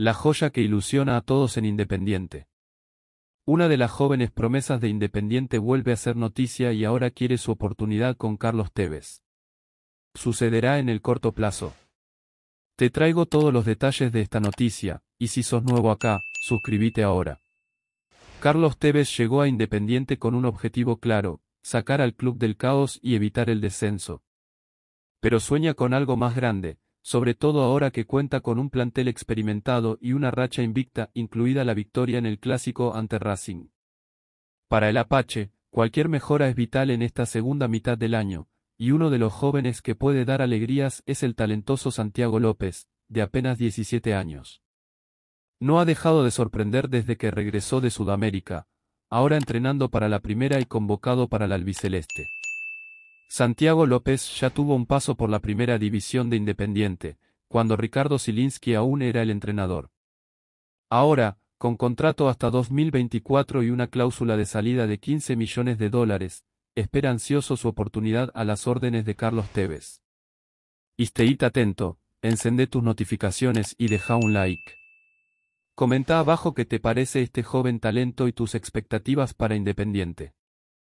la joya que ilusiona a todos en Independiente. Una de las jóvenes promesas de Independiente vuelve a ser noticia y ahora quiere su oportunidad con Carlos Tevez. Sucederá en el corto plazo. Te traigo todos los detalles de esta noticia, y si sos nuevo acá, suscríbete ahora. Carlos Tevez llegó a Independiente con un objetivo claro, sacar al club del caos y evitar el descenso. Pero sueña con algo más grande, sobre todo ahora que cuenta con un plantel experimentado y una racha invicta, incluida la victoria en el clásico ante Racing. Para el Apache, cualquier mejora es vital en esta segunda mitad del año, y uno de los jóvenes que puede dar alegrías es el talentoso Santiago López, de apenas 17 años. No ha dejado de sorprender desde que regresó de Sudamérica, ahora entrenando para la primera y convocado para la albiceleste. Santiago López ya tuvo un paso por la primera división de Independiente, cuando Ricardo Silinsky aún era el entrenador. Ahora, con contrato hasta 2024 y una cláusula de salida de 15 millones de dólares, espera ansioso su oportunidad a las órdenes de Carlos Tevez. estéít atento, encende tus notificaciones y deja un like. Comenta abajo qué te parece este joven talento y tus expectativas para Independiente.